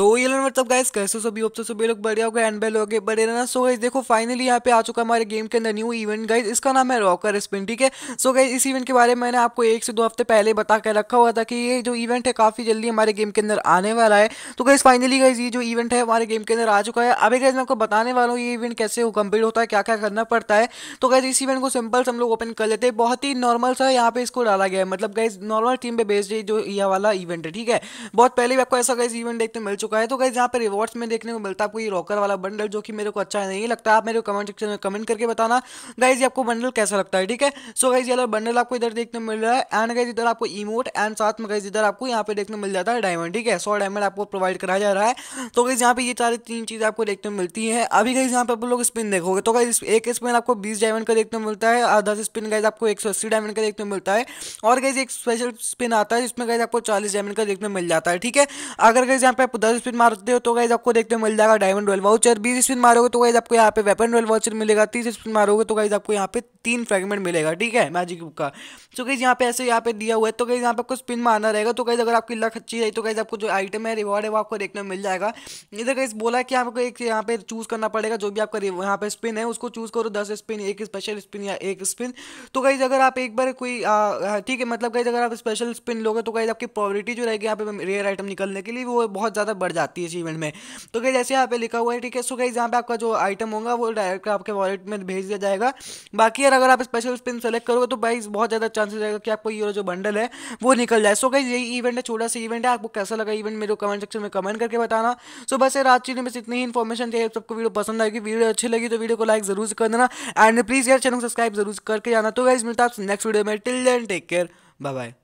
सो ये मतलब गाइस कैसे सभी होप तो सभी लोग बढ़िया हो गए एंड बेल हो गए बड़े रहना सो गाइस देखो फाइनली यहाँ पे आ चुका हमारे गेम के अंदर न्यू इवेंट गाइस इसका नाम है रॉकर स्पिन ठीक है सो गाइस इस इवेंट के बारे में मैंने आपको एक से दो हफ्ते पहले बता के रखा हुआ था कि ये जो इवेंट है काफ़ी जल्दी हमारे गेम के अंदर आने वाला है तो गाइस फाइनली गाइज ये जो इवेंट है हमारे गेम के अंदर आ चुका है अभी गाइज मैं आपको बताने वाला हूँ ये इवेंट कैसे कम्प्लीट होता है क्या क्या करना पड़ता है तो गाइज इस इवेंट को सिंपल हम लोग ओपन कर लेते हैं बहुत ही नॉर्मल सा यहाँ पे इसको डाला गया है मतलब गाइज नॉर्मल टीम पे बेस्ड जो यह वाला इवेंट है ठीक है बहुत पहले भी आपको ऐसा गाइज इवेंट देखते मिल चुका चुका है तो गाइज यहाँ पे रिवॉर्ड्स में देखने को मिलता है आपको ये रॉकर वाला बंडल जो कि मेरे को अच्छा नहीं लगता आप मेरे को कमेंट सेक्शन में कमेंट करके बताना गाइज ये आपको बंडल कैसा लगता है ठीक है सो गाइज ये बंडल आपको इधर देखने मिल रहा है एंड गाइज इधर आपको इमोट एंड साथ में गाइज इधर आपको यहाँ पे देखने मिल जाता है डायमंड ठीक है सौ डायमंड आपको प्रोवाइड कराया जा रहा है तो गाइज यहाँ पे ये सारी तीन चीज़ आपको देखने मिलती है अभी गाइज यहाँ पे आप लोग स्पिन देखोगे तो गाइज एक स्पिन आपको बीस डायमंड का देखने मिलता है और दस स्पिन गाइज आपको एक डायमंड का देखने मिलता है और गाइज एक स्पेशल स्पिन आता है जिसमें गाइज आपको चालीस डायमंड का देखने मिल जाता है ठीक है अगर गाइज यहाँ पे आपको दस स्पिन मारते हो तो गाइज आपको देखते मिल जाएगा डायमंड रॉयल वाउचर बीस स्पिन मारोगे तो गाइज आपको यहाँ पे वेपन रॉयल वाउचर मिलेगा तीस स्पिन मारोगे तो गाइज आपको यहाँ पे तीन फ्रेगमेंट मिलेगा ठीक है मैजिक बुक का तो गाइज यहाँ पे ऐसे यहाँ पे दिया हुआ है तो गाइज यहाँ पे आपको स्पिन मारना रहेगा तो गाइज अगर आपकी लक अच्छी रही तो गाइज आपको जो आइटम है रिवॉर्ड है वो आपको देखने मिल जाएगा इधर गाइज बोला कि आपको एक यहाँ पे चूज करना पड़ेगा जो भी आपका यहाँ पे स्पिन है उसको चूज करो दस स्पिन एक स्पेशल स्पिन या एक स्पिन तो गाइज अगर आप एक बार कोई ठीक है मतलब गाइज अगर आप स्पेशल स्पिन लोगे तो गाइज आपकी प्रॉबिलिटी जो रहेगी यहाँ पे रेयर आइटम निकलने के लिए वो बहुत ज़्यादा बढ़ जाती है इस इवेंट में तो कहीं जैसे यहाँ पे लिखा हुआ है ठीक है सो कहीं यहाँ पे आपका जो आइटम होगा वो डायरेक्ट आपके वॉलेट में भेज दिया जाएगा बाकी यार अगर आप स्पेशल स्पिन सेलेक्ट करोगे तो भाई बहुत ज़्यादा चांसेस रहेगा कि आपको ये जो बंडल है वो निकल जाए सो गई यही इवेंट है छोटा सा इवेंट है आपको कैसा लगा इवेंट मेरे कमेंट सेक्शन में कमेंट करके बताना सो बस यार आज चीज़ में इतनी ही इन्फॉर्मेशन चाहिए सबको वीडियो पसंद आएगी वीडियो अच्छी लगी तो वीडियो को लाइक जरूर कर देना एंड प्लीज़ यार चैनल सब्सक्राइब जरूर करके जाना तो गाइज मिलता है नेक्स्ट वीडियो में till then take care bye bye